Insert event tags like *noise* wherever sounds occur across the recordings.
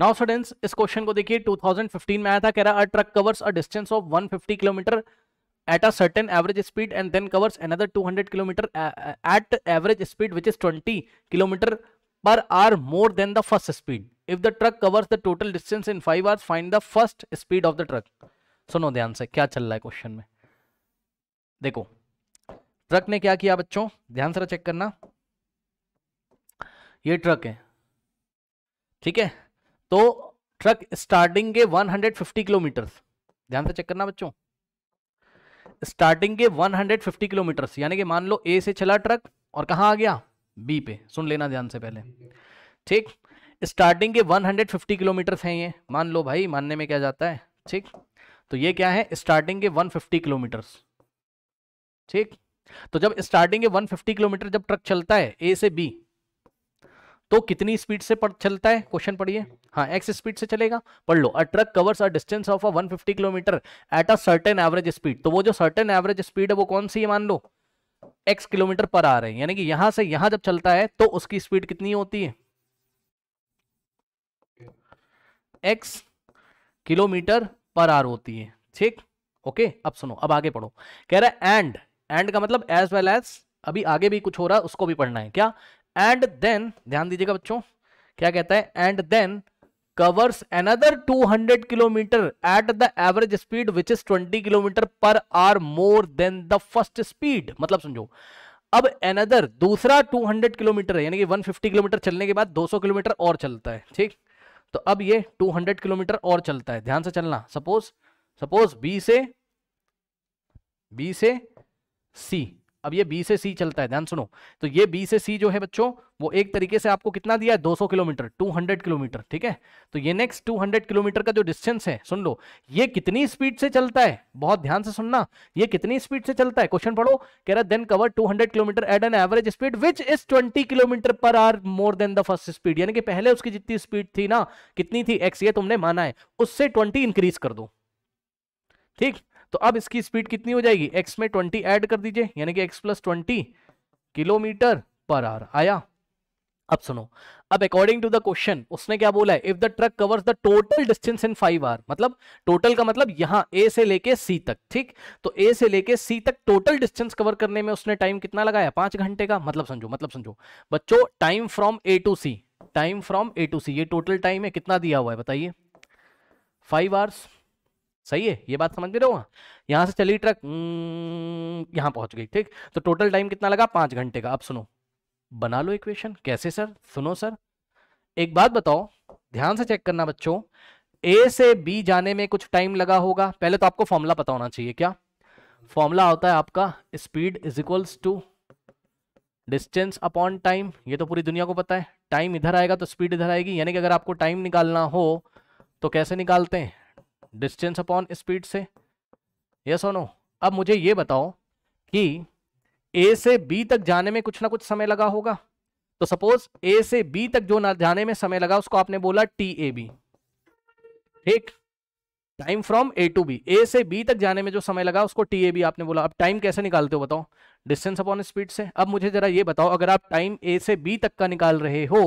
Now students इस question को देखिए 2015 में आया था कह रहा a truck covers a distance of 150 kilometre at a certain average speed and then covers another 200 kilometre at average speed which is 20 kilometre per hour more than the first speed if the truck covers the total distance in 5 hours find the first speed of the truck सुनो ध्यान से क्या चल रहा है question में देखो truck ने क्या किया बच्चों ध्यान से चेक करना ये ट्रक है ठीक है तो ट्रक स्टार्टिंग के 150 किलोमीटर ध्यान से चेक करना बच्चों स्टार्टिंग के 150 किलोमीटर यानी कि मान लो ए से चला ट्रक और कहाँ आ गया बी पे सुन लेना ध्यान से पहले ठीक स्टार्टिंग के 150 किलोमीटर हैं ये मान लो भाई मानने में क्या जाता है ठीक तो ये क्या है स्टार्टिंग के 150 फिफ्टी किलोमीटर ठीक तो जब स्टार्टिंग के 150 किलोमीटर जब ट्रक चलता है ए से बी तो कितनी स्पीड से पढ़ चलता है क्वेश्चन पढ़िए हाँ एक्स स्पीड से चलेगा पढ़ लो a truck covers a distance of a 150 kilometre at a certain average speed तो वो जो सर्टेन एवरेज स्पीड है वो कौन सी है मान लो एक्स किलोमीटर पर आ रहे हैं यानी कि यहां से यहां जब चलता है तो उसकी स्पीड कितनी होती है एक्स किलोमीटर पर आर होती है ठीक ओके अब सुनो अब आगे पढ़ो कह रहा है एंड एंड का मतलब एज वेल एज अभी आगे भी कुछ हो रहा है उसको भी पढ़ना है क्या एंड देन ध्यान दीजिएगा बच्चों क्या कहता है and then covers two 200 kilometre at the average speed which is 20 kilometre per hour more than the first speed मतलब समझो अब एनदर दूसरा 200 किलोमीटर है यानी कि 150 किलोमीटर चलने के बाद 200 किलोमीटर और चलता है ठीक तो अब ये 200 किलोमीटर और चलता है ध्यान से चलना सपोज सपोज बी से बी से सी अब ये बी से सी चलता है ध्यान सुनो तो ये बी से सी जो है बच्चों वो एक तरीके से आपको कितना दिया है 200 किलोमीटर 200 किलोमीटर ठीक है तो ये नेक्स्ट 200 किलोमीटर का जो डिस्टेंस है सुन लो ये कितनी स्पीड से चलता है बहुत ध्यान से सुनना ये कितनी स्पीड से चलता है क्वेश्चन पढ़ो कह रहा then cover two kilometre at an average speed which is twenty kilometre per hour more than the first speed यानी कि पहले उसकी जितनी स्पीड थी ना कितनी थी एक्स ये तुमने माना है उससे ट्वेंटी इंक्रीज कर दो ठीक तो अब इसकी स्पीड कितनी हो जाएगी एक्स में ट्वेंटी ऐड कर दीजिए यानी कि x plus twenty kilometre per hour आया अब सुनो अब अकॉर्डिंग टू द क्वेश्चन उसने क्या बोला है if the truck covers the total distance in five hour मतलब टोटल का मतलब यहां ए से लेके सी तक ठीक तो ए से लेके सी तक टोटल डिस्टेंस कवर करने में उसने टाइम कितना लगाया पांच घंटे का मतलब समझो मतलब समझो बच्चों time from A to C time from A to C ये टोटल टाइम है कितना दिया हुआ है बताइए फाइव आवर्स सही है ये बात समझ में रहो यहाँ से चली ट्रक हम्म, यहाँ पहुंच गई ठीक तो टोटल टाइम कितना लगा पांच घंटे का अब सुनो बना लो इक्वेशन कैसे सर सुनो सर एक बात बताओ ध्यान से चेक करना बच्चों ए से बी जाने में कुछ टाइम लगा होगा पहले तो आपको फॉर्मूला पता होना चाहिए क्या फॉर्मूला होता है आपका speed is equals to distance upon time ये तो पूरी दुनिया को पता है टाइम इधर आएगा तो स्पीड इधर आएगी यानी कि अगर आपको टाइम निकालना हो तो कैसे निकालते हैं डिस्टेंस अपॉन स्पीड से यस और नो अब मुझे ये बताओ कि ए से बी तक जाने में कुछ ना कुछ समय लगा होगा तो सपोज ए से बी तक जो ना जाने में समय लगा उसको आपने बोला टी ए बी ठीक time from A to B A से बी तक जाने में जो समय लगा उसको टी ए बी आपने बोला अब टाइम कैसे निकालते हो बताओ डिस्टेंस अपॉन स्पीड से अब मुझे जरा ये बताओ अगर आप टाइम ए से बी तक का निकाल रहे हो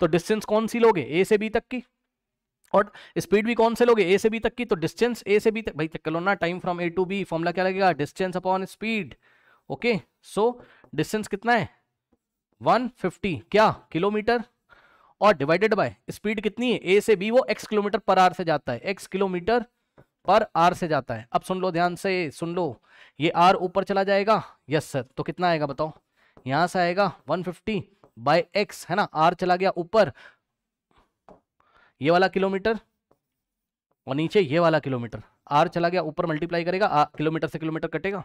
तो डिस्टेंस कौन सी लोगे ए से बी तक की और स्पीड भी कौन से लोगे ए से बी तक की तो डिस्टेंस ए से बी तक भाई चेक कर लो ना time from A to B formula क्या लगेगा distance upon speed okay so distance कितना है 150 क्या किलोमीटर और डिवाइडेड बाय स्पीड कितनी है ए से बी वो एक्स किलोमीटर पर आर से जाता है एक्स किलोमीटर पर आर से जाता है अब सुन लो ध्यान से सुन लो ये आर ऊपर चला जाएगा यस सर तो कितना आएगा बताओ यहां से आएगा वन फिफ्टी बाय एक्स है ना आर चला गया ऊपर ये वाला किलोमीटर और नीचे ये वाला किलोमीटर आर चला गया ऊपर मल्टीप्लाई करेगा किलोमीटर से किलोमीटर कटेगा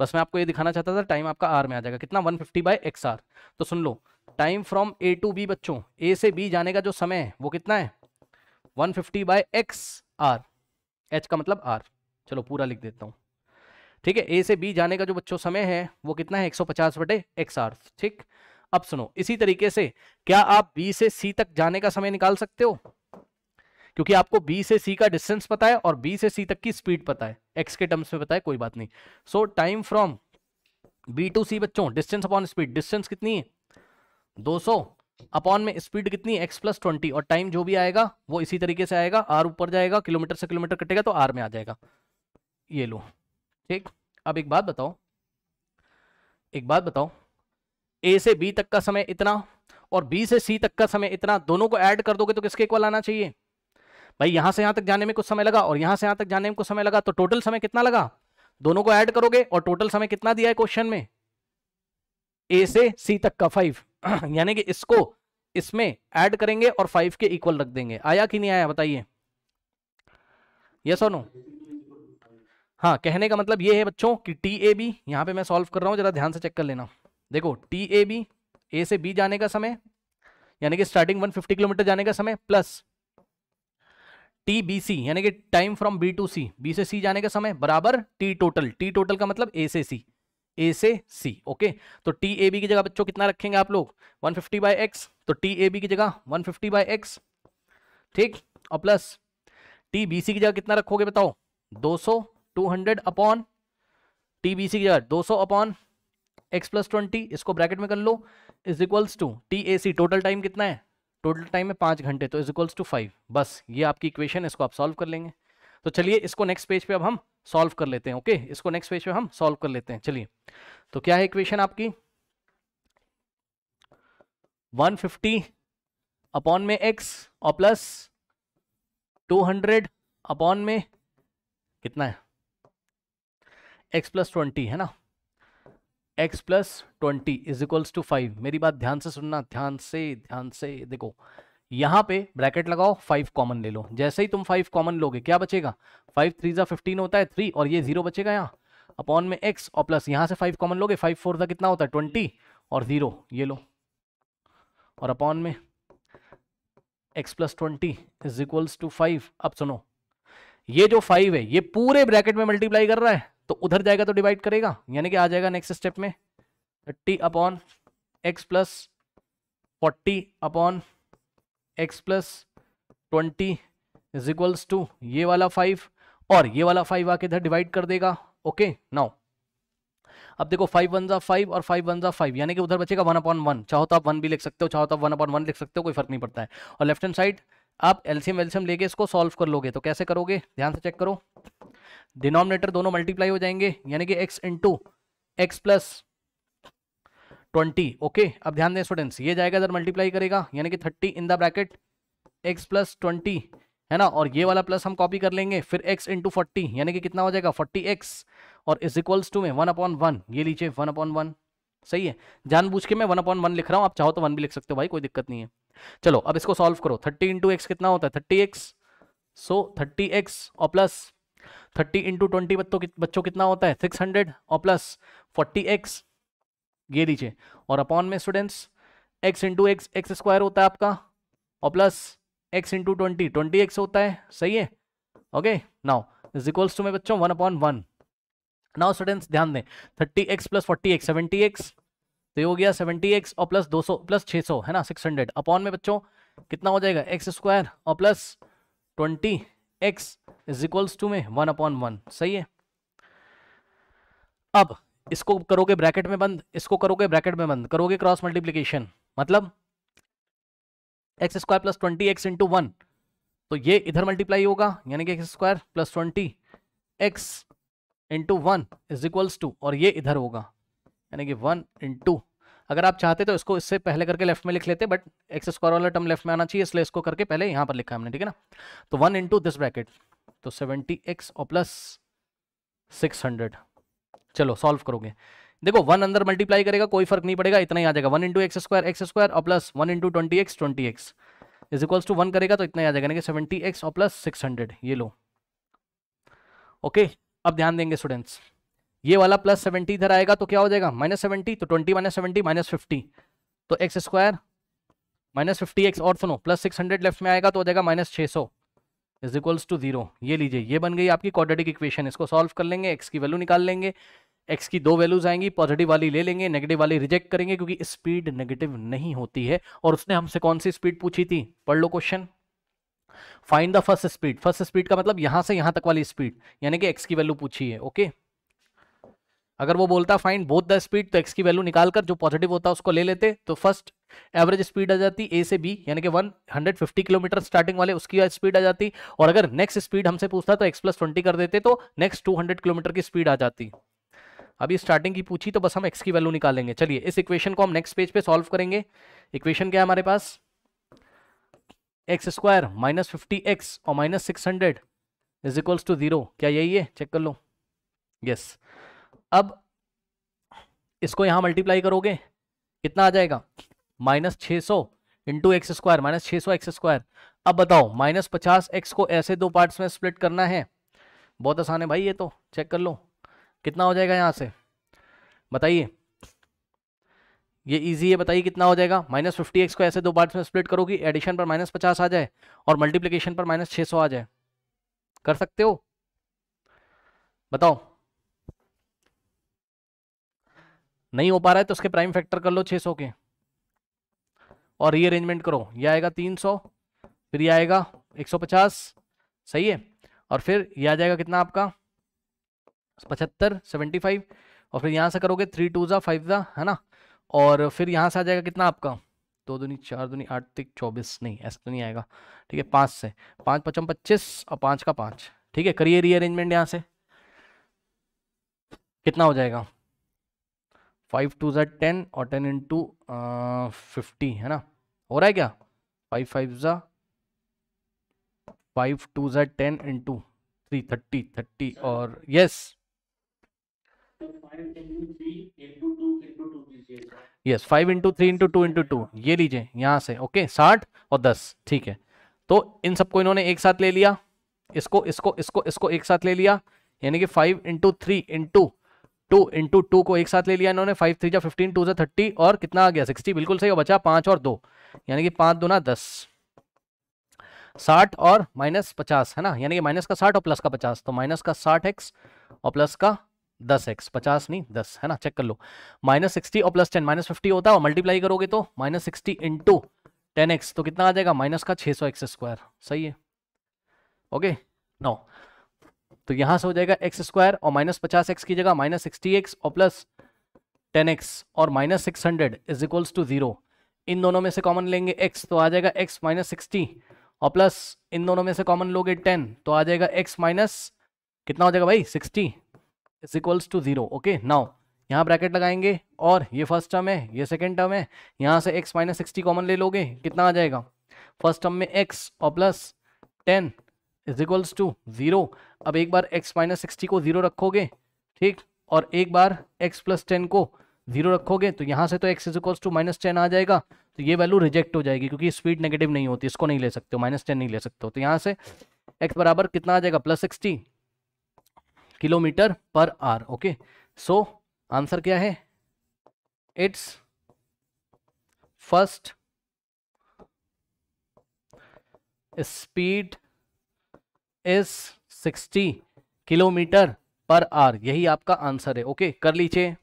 बस मैं आपको ये दिखाना चाहता था टाइम आपका आर में आ जाएगा कितना 150 फिफ्टी बाई एक्स आर तो सुन लो time from A to B बच्चों ए से बी जाने का जो समय है वो कितना है 150 fifty by x hour H का मतलब आर चलो पूरा लिख देता हूँ ठीक है ए से बी जाने का जो बच्चों समय है वो कितना है 150 सौ पचास बटे एक्स आर ठीक अब सुनो इसी तरीके से क्या आप बी से सी तक जाने का समय निकाल सकते हो क्योंकि आपको बी से सी का डिस्टेंस पता है और बी से सी तक की स्पीड पता है एक्स के टर्म्स में पता है कोई बात नहीं so time from B to C बच्चों डिस्टेंस अपॉन स्पीड डिस्टेंस कितनी है 200 अपॉन में स्पीड कितनी एक्स प्लस ट्वेंटी और टाइम जो भी आएगा वो इसी तरीके से आएगा आर ऊपर जाएगा किलोमीटर से किलोमीटर कटेगा तो आर में आ जाएगा ये लो ठीक अब एक बात बताओ एक बात बताओ ए से बी तक का समय इतना और बी से सी तक का समय इतना दोनों को ऐड कर दोगे तो किसके इक्वल आना चाहिए भाई यहां से यहां तक जाने में कुछ समय लगा और यहां से यहां तक जाने में कुछ समय लगा तो टोटल समय कितना लगा दोनों को ऐड करोगे और टोटल समय कितना दिया है क्वेश्चन में ए से सी तक का फाइव *clears throat* यानी कि इसको इसमें ऐड करेंगे और फाइव के इक्वल रख देंगे आया कि नहीं आया बताइए यस और नो हाँ कहने का मतलब ये है बच्चों कि टी ए बी यहां पर मैं सॉल्व कर रहा हूं जरा ध्यान से चेक कर लेना देखो टी ए बी ए से बी जाने का समय यानी कि स्टार्टिंग 150 किलोमीटर जाने का समय प्लस टी बी सी यानी कि time from B to C B से सी जाने का समय बराबर टी टोटल टी टोटल का मतलब ए से सी ए से सी ओके तो टी ए बी की जगह बच्चों कितना रखेंगे आप लोग 150 फिफ्टी बाई एक्स तो टी ए बी की जगह 150 फिफ्टी बाई एक्स ठीक और प्लस टी बी सी की जगह कितना रखोगे बताओ 200 200 अपॉन टी बी सी की जगह 200 अपॉन एक्स प्लस ट्वेंटी इसको ब्रैकेट में कर लो is equals to T A C total time कितना है टोटल टाइम है पाँच घंटे तो इज इक्वल्स टू फाइव बस ये आपकी इक्वेशन है इसको आप सॉल्व कर लेंगे तो चलिए इसको नेक्स्ट पेज पे अब हम सॉल्व कर लेते हैं ओके इसको नेक्स्ट पेज पे हम सॉल्व कर लेते हैं चलिए तो क्या है इक्वेशन आपकी 150 अपॉन में एक्स और प्लस 200 अपॉन में कितना है एक्स प्लस ट्वेंटी है ना x plus twenty is equals to five मेरी बात ध्यान से सुनना ध्यान से ध्यान से देखो यहाँ पे ब्रैकेट लगाओ फाइव कॉमन ले लो जैसे ही तुम फाइव कॉमन लोगे क्या बचेगा फाइव थ्री ज़ा फिफ्टीन होता है थ्री और ये जीरो बचेगा यहाँ अपॉन में एक्स और प्लस यहाँ से फाइव कॉमन लोगे फाइव फोर ज़ा कितना होता है ट्वेंटी और ज़ीरो ये लो और अपॉन में x plus twenty is equals to five अब सुनो ये जो फाइव है ये पूरे ब्रैकेट में मल्टीप्लाई कर रहा है तो उधर जाएगा तो डिवाइड करेगा यानी कि आ जाएगा नेक्स्ट स्टेप में thirty upon x plus forty upon x plus twenty is equals to ये वाला फाइव और ये वाला फाइव आके इधर डिवाइड कर देगा ओके नाउ अब देखो फाइव वन जा फाइव और फाइव वन जा फाइव यानी कि उधर बचेगा वन अपॉन वन चाहो तो आप वन भी लिख सकते हो चाहो तो आप वन अपॉन वन लिख सकते हो कोई फर्क नहीं पड़ता है और लेफ्ट हैंड साइड आप एल्सियम वेल्सियम लेके इसको सॉल्व कर लोगे तो कैसे करोगे ध्यान से चेक करो डिनोमिनेटर दोनों मल्टीप्लाई हो जाएंगे यानी कि x into x plus twenty okay अब ध्यान दें स्टूडेंट्स ये जाएगा इधर मल्टीप्लाई करेगा यानी कि thirty in the bracket x plus twenty है ना और ये वाला प्लस हम कॉपी कर लेंगे फिर x इंटू फोर्टी यानी कि कितना हो जाएगा फोर्टी एक्स और इज इक्वल्स टू में वन अपॉन वन ये लीजिए वन अपॉन वन सही है जानबूझ के मैं वन अपॉन वन लिख रहा हूँ आप चाहो तो वन भी लिख सकते हो भाई कोई दिक्कत नहीं है चलो अब इसको सॉल्व करो थर्टी इंटू एक्स कितना होता है thirty x so thirty x और प्लस थर्टी इंटू ट्वेंटी बच्चों कितना होता है सिक्स हंड्रेड और प्लस फोर्टी एक्स ये दीजिए और अपॉन में students x into x x square होता है आपका और plus x into twenty twenty x होता है सही है okay now is equals to में बच्चों one upon one now students ध्यान दें thirty x plus forty x seventy x तो ये हो गया सेवेंटी एक्स और प्लस दो सौ प्लस छः सौ है ना सिक्स हंड्रेड अपॉन में बच्चों कितना हो जाएगा एक्स स्क्वायर और plus twenty x is equals to में वन अपॉन वन सही है अब इसको करोगे ब्रैकेट में बंद इसको करोगे ब्रैकेट में बंद करोगे क्रॉस मल्टीप्लीकेशन मतलब x square plus twenty x into one तो ये इधर मल्टीप्लाई होगा यानी कि x square plus twenty x into one is equals to और ये इधर होगा यानी कि वन इंटू अगर आप चाहते तो इसको इससे पहले करके लेफ्ट में लिख लेते बट एक्स स्क्वायर वाला टर्म लेफ्ट में आना चाहिए इसलिए इसको करके पहले यहाँ पर लिखा हमने ठीक है ना तो वन इंटू दिस ब्रैकेट तो सेवेंटी एक्स और प्लस सिक्स हंड्रेड चलो सॉल्व करोगे देखो वन अंदर मल्टीप्लाई करेगा कोई फर्क नहीं पड़ेगा इतना ही आ जाएगा one into x square x square और plus one into twenty x twenty x is equals to one करेगा तो इतना ही आ जाएगा यानी कि सेवेंटी एक्स और प्लस सिक्स हंड्रेड ये लो ओके अब ध्यान देंगे स्टूडेंट्स ये वाला प्लस सेवेंटी इधर आएगा तो क्या हो जाएगा माइनस सेवेंटी तो twenty minus seventy minus fifty तो x square minus fifty x और सुनो प्लस सिक्स हंड्रेड लेफ्ट में आएगा तो हो जाएगा माइनस छः सौ इज इक्वल्स टू जीरो ये लीजिए ये बन गई आपकी क्वाड्रेटिक इक्वेशन इसको सॉल्व कर लेंगे एक्स की वैल्यू निकाल लेंगे एक्स की दो वैल्यूज आएंगी पॉजिटिव वाली ले लेंगे नेगेटिव वाली रिजेक्ट करेंगे क्योंकि स्पीड नेगेटिव नहीं होती है और उसने हमसे कौन सी स्पीड पूछी थी पढ़ लो question find the first speed first speed का मतलब यहां से यहां तक वाली स्पीड यानी कि एक्स की वैल्यू पूछी है ओके okay? अगर वो बोलता फाइंड बोथ द स्पीड तो एक्स की वैल्यू निकाल कर जो पॉजिटिव होता है उसको ले लेते तो फर्स्ट एवरेज स्पीड आ जाती ए से बी यानी कि 150 किलोमीटर स्टार्टिंग वाले उसकी स्पीड आ जाती और अगर नेक्स्ट स्पीड हमसे पूछता तो एक्स प्लस ट्वेंटी कर देते तो नेक्स्ट 200 किलोमीटर की स्पीड आ जाती अभी स्टार्टिंग की पूछी तो बस हम एक्स की वैल्यू निकालेंगे चलिए इस इक्वेशन को हम नेक्स्ट पेज पे सॉल्व करेंगे इक्वेशन क्या है हमारे पास x square minus fifty x और minus six hundred is equals to zero क्या यही है चेक कर लो यस yes. अब इसको यहाँ मल्टीप्लाई करोगे कितना आ जाएगा माइनस छः सौ इंटू एक्स स्क्वायर माइनस छः सौ एक्स स्क्वायर अब बताओ माइनस पचास एक्स को ऐसे दो पार्ट्स में स्प्लिट करना है बहुत आसान है भाई ये तो चेक कर लो कितना हो जाएगा यहाँ से बताइए ये इजी है बताइए कितना हो जाएगा माइनस फिफ्टी एक्स को ऐसे दो पार्ट्स में स्प्लिट करोगी एडिशन पर माइनस पचास आ जाए और मल्टीप्लीकेशन पर माइनस छः सौ आ जाए कर सकते हो बताओ नहीं हो पा रहा है तो उसके प्राइम फैक्टर कर लो 600 के और रीअरेंजमेंट करो ये आएगा 300 फिर ये आएगा 150 सही है और फिर ये आ जाएगा कितना आपका पचहत्तर सेवेंटी फाइव और फिर यहाँ से करोगे थ्री टू ज़ा फाइव ज़ा है ना और फिर यहाँ से आ जाएगा कितना आपका दो दूनी चार दुनी आठ तीन चौबीस नहीं ऐसा तो नहीं आएगा ठीक है पाँच से पाँच पचम पच्चीस और पाँच का पाँच ठीक है करिए रीअरेंजमेंट यहाँ से कितना हो जाएगा फाइव टू ज़ा टेन और टेन इंटू फिफ्टी है ना हो रहा है क्या फाइव फाइव ज़ा फाइव टू ज़ा ten into three thirty thirty और yes yes five into three into two into two ये लीजिए यहाँ से ओके साठ और दस ठीक है तो इन सबको इन्होंने एक साथ ले लिया इसको इसको इसको इसको एक साथ ले लिया यानी कि five into three into two into two को एक साथ ले लिया इन्होंने फाइव थ्री जा फिफ्टीन टू से थर्टी और कितना आ गया सिक्सटी बिल्कुल सही हो बचा पांच और दो यानी कि पांच दो ना दस साठ और माइनस पचास है ना यानी कि माइनस का साठ और प्लस का पचास तो माइनस का साठ एक्स और प्लस का दस एक्स पचास नहीं दस है ना चेक कर लो माइनस सिक्सटी और प्लस टेन माइनस फिफ्टी होता है और मल्टीप्लाई करोगे तो minus sixty into ten x तो कितना आ जाएगा माइनस का छह सौ एक्स स्क्वायर सही है ओके नौ तो यहां से हो जाएगा एक्स स्क्वायर और माइनस पचास एक्स की जगह माइनस सिक्सटी एक्स और प्लस टेन एक्स और minus six hundred is equals to zero इन दोनों में से कॉमन लेंगे एक्स तो आ जाएगा एक्स माइनस सिक्सटी और प्लस इन दोनों में से कॉमन लोगे टेन तो आ जाएगा एक्स माइनस कितना हो जाएगा भाई sixty is equals to zero okay now यहाँ ब्रैकेट लगाएंगे और ये फर्स्ट टर्म है ये सेकेंड टर्म है यहाँ से एक्स माइनस सिक्सटी कॉमन ले लोगे कितना आ जाएगा फर्स्ट टर्म में एक्स और plus ten is equals to zero अब एक बार x माइनस सिक्सटी को जीरो रखोगे ठीक और एक बार x प्लस टेन को जीरो रखोगे तो यहाँ से तो x is equals to minus ten आ जाएगा तो ये वैल्यू रिजेक्ट हो जाएगी क्योंकि स्पीड नेगेटिव नहीं होती इसको नहीं ले सकते हो माइनस टेन नहीं ले सकते हो तो यहाँ से x बराबर कितना आ जाएगा plus sixty kilometre per hour okay so answer क्या है it's first speed is sixty kilometre per hour यही आपका आंसर है ओके कर लीजिए